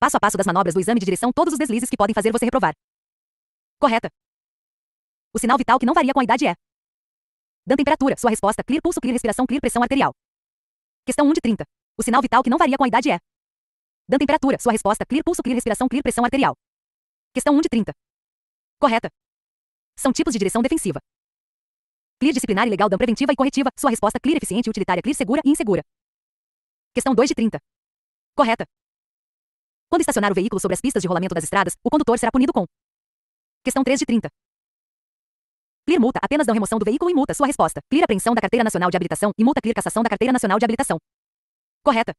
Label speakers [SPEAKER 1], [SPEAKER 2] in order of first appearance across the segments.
[SPEAKER 1] Passo a passo das manobras do exame de direção, todos os deslizes que podem fazer você reprovar. Correta. O sinal vital que não varia com a idade é. Dan temperatura, sua resposta, clear pulso, clear respiração, clear pressão arterial. Questão 1 de 30. O sinal vital que não varia com a idade é. Dan temperatura, sua resposta, clear pulso, clear respiração, clear pressão arterial. Questão 1 de 30. Correta. São tipos de direção defensiva. Clear disciplinar e legal, dan preventiva e corretiva, sua resposta clear eficiente, utilitária, clear segura e insegura. Questão 2 de 30. Correta. Quando estacionar o veículo sobre as pistas de rolamento das estradas, o condutor será punido com. Questão 3 de 30. Clear multa apenas não remoção do veículo e multa. Sua resposta. Clear apreensão da Carteira Nacional de Habilitação e multa clear cassação da Carteira Nacional de Habilitação. Correta.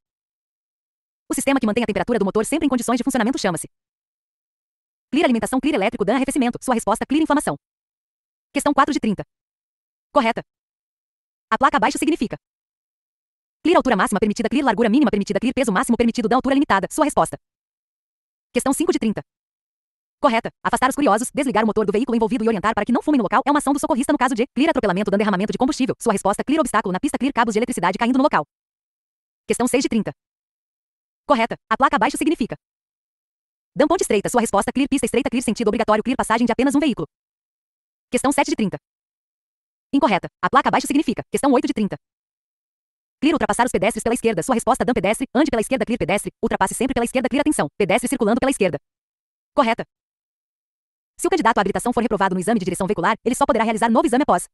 [SPEAKER 1] O sistema que mantém a temperatura do motor sempre em condições de funcionamento chama-se. Clear alimentação, clear elétrico, dan arrefecimento. Sua resposta, clear inflamação. Questão 4 de 30. Correta. A placa abaixo significa. Clear altura máxima permitida, clear largura mínima permitida, clear peso máximo permitido, dan altura limitada. Sua resposta. Questão 5 de 30. Correta. Afastar os curiosos, desligar o motor do veículo envolvido e orientar para que não fume no local é uma ação do socorrista no caso de clear atropelamento, dano derramamento de combustível. Sua resposta clear obstáculo na pista, clear cabos de eletricidade caindo no local. Questão 6 de 30. Correta. A placa abaixo significa Dão ponte estreita. Sua resposta clear pista estreita, clear sentido obrigatório, clear passagem de apenas um veículo. Questão 7 de 30. Incorreta. A placa abaixo significa. Questão 8 de 30. Clear ultrapassar os pedestres pela esquerda. Sua resposta dam pedestre. Ande pela esquerda, clear pedestre. Ultrapasse sempre pela esquerda, clear atenção. Pedestre circulando pela esquerda. Correta. Se o candidato à habilitação for reprovado no exame de direção veicular, ele só poderá realizar novo exame após.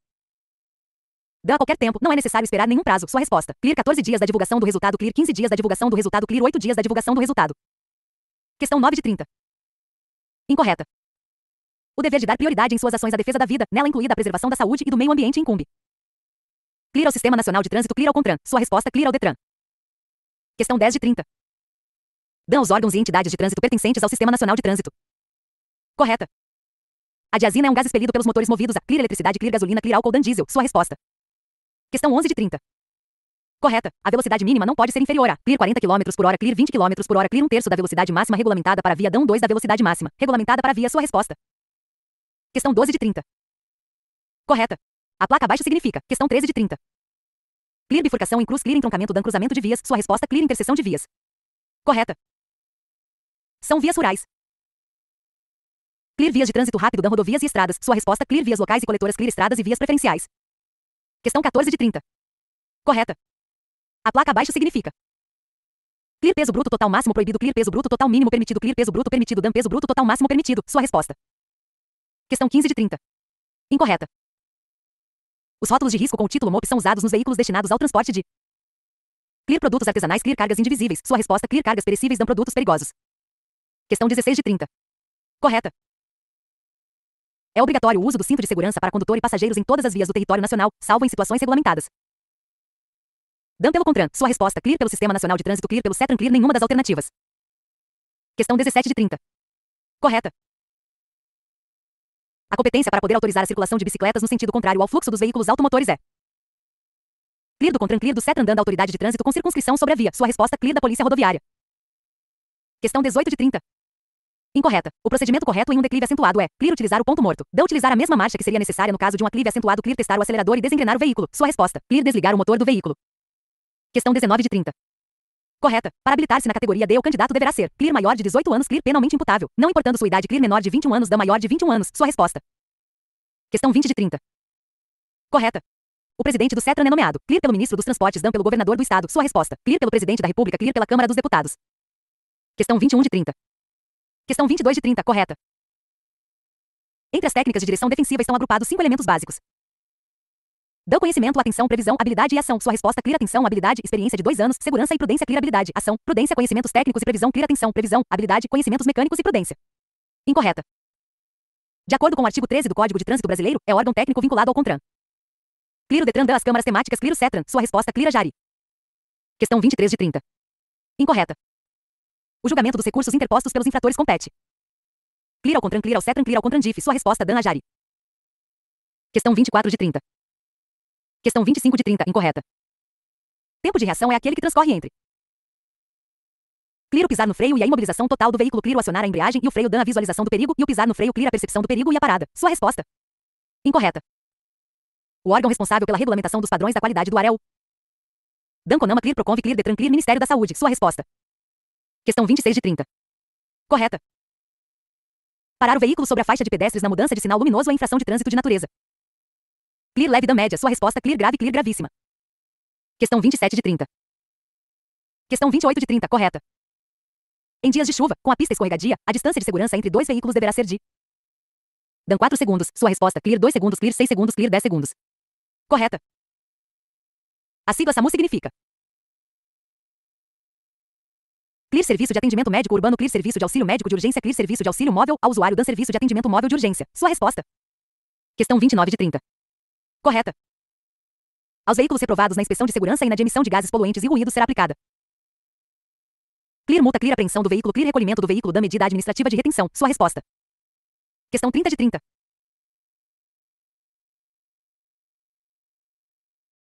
[SPEAKER 1] Dã a qualquer tempo, não é necessário esperar nenhum prazo. Sua resposta. Clear 14 dias da divulgação do resultado, clear 15 dias da divulgação do resultado, clear 8 dias da divulgação do resultado. Questão 9 de 30. Incorreta. O dever de dar prioridade em suas ações à defesa da vida, nela incluída a preservação da saúde e do meio ambiente incumbe. Clear ao Sistema Nacional de Trânsito, clear ao CONTRAN. Sua resposta, clear ao DETRAN. Questão 10 de 30. Dão aos órgãos e entidades de trânsito pertencentes ao Sistema Nacional de Trânsito. Correta. A diazina é um gás expelido pelos motores movidos a clear eletricidade, clear gasolina, clear álcool, dan diesel. Sua resposta. Questão 11 de 30. Correta. A velocidade mínima não pode ser inferior a clear 40 km por hora, clear 20 km por hora, clear um terço da velocidade máxima regulamentada para a via, dão 2 da velocidade máxima, regulamentada para a via. Sua resposta. Questão 12 de 30. Correta. A placa abaixo significa. Questão 13 de 30. Clear bifurcação em cruz, clear entroncamento dan cruzamento de vias, sua resposta clear interseção de vias. Correta. São vias rurais. Clear vias de trânsito rápido dan rodovias e estradas, sua resposta clear vias locais e coletoras, clear estradas e vias preferenciais. Questão 14 de 30. Correta. A placa abaixo significa. Clear peso bruto total máximo proibido, clear peso bruto total mínimo permitido, clear peso bruto permitido, dan peso bruto total máximo permitido, sua resposta. Questão 15 de 30. Incorreta. Os rótulos de risco com o título MOP são usados nos veículos destinados ao transporte de Clear produtos artesanais, clear cargas indivisíveis. Sua resposta, clear cargas perecíveis dão produtos perigosos. Questão 16 de 30. Correta. É obrigatório o uso do cinto de segurança para condutor e passageiros em todas as vias do território nacional, salvo em situações regulamentadas. Dan pelo Contran. Sua resposta, clear pelo Sistema Nacional de Trânsito, clear pelo CETRAN, clear nenhuma das alternativas. Questão 17 de 30. Correta. A competência para poder autorizar a circulação de bicicletas no sentido contrário ao fluxo dos veículos automotores é. CLIR do CONTRAN, CLIR do CETRAN, dando autoridade de trânsito com circunscrição sobre a via. Sua resposta, CLIR da Polícia Rodoviária. Questão 18 de 30. Incorreta. O procedimento correto em um declive acentuado é CLIR utilizar o ponto morto. D utilizar a mesma marcha que seria necessária no caso de um aclive acentuado, CLIR testar o acelerador e desengrenar o veículo. Sua resposta, CLIR desligar o motor do veículo. Questão 19 de 30. Correta. Para habilitar-se na categoria D, o candidato deverá ser CLIR maior de 18 anos, CLIR penalmente imputável, não importando sua idade, CLIR menor de 21 anos, DAN maior de 21 anos. Sua resposta. Questão 20 de 30. Correta. O presidente do CETRAN é nomeado. CLIR pelo ministro dos Transportes, dan pelo governador do estado. Sua resposta. CLIR pelo presidente da República, CLIR pela Câmara dos Deputados. Questão 21 de 30. Questão 22 de 30, correta. Entre as técnicas de direção defensiva estão agrupados cinco elementos básicos. Dão conhecimento, atenção, previsão, habilidade e ação. Sua resposta, clear, atenção, habilidade, experiência de dois anos, segurança e prudência, clear, habilidade, ação, prudência, conhecimentos técnicos e previsão, clear, atenção, previsão, habilidade, conhecimentos mecânicos e prudência. Incorreta. De acordo com o artigo 13 do Código de Trânsito Brasileiro, é órgão técnico vinculado ao CONTRAN. Cliro Detran dão as câmaras temáticas Cliro Cetran. Sua resposta, Clira Jari. Questão 23 de 30. Incorreta. O julgamento dos recursos interpostos pelos infratores compete. Clira ao CONTRAN, Clira ao Cetran, Clira ao CONTRAN DIF. Sua resposta, Dan Jari. Questão 24 de 30. Questão 25 de 30, incorreta. Tempo de reação é aquele que transcorre entre o pisar no freio e a imobilização total do veículo. o acionar a embreagem e o freio dando a visualização do perigo e o pisar no freio clear a percepção do perigo e a parada. Sua resposta. Incorreta. O órgão responsável pela regulamentação dos padrões da qualidade do ar é o Danconama Clear Proconv Clear Detran Clear Ministério da Saúde. Sua resposta. Questão 26 de 30. Correta. Parar o veículo sobre a faixa de pedestres na mudança de sinal luminoso é infração de trânsito de natureza. Clear leve da média. Sua resposta clear grave, clear gravíssima. Questão 27 de 30. Questão 28 de 30, correta. Em dias de chuva, com a pista escorregadia, a distância de segurança entre dois veículos deverá ser de. Dan 4 segundos. Sua resposta clear 2 segundos, clear 6 segundos, clear 10 segundos. Correta. A sigla SAMU significa. Clear Serviço de Atendimento Médico Urbano Clear Serviço de Auxílio Médico de Urgência Clear Serviço de Auxílio Móvel ao Usuário DAN Serviço de Atendimento Móvel de Urgência. Sua resposta. Questão 29 de 30. Correta. Aos veículos reprovados na inspeção de segurança e na de emissão de gases poluentes e ruídos será aplicada. Clear multa, clear apreensão do veículo, clear recolhimento do veículo da medida administrativa de retenção. Sua resposta. Questão 30 de 30.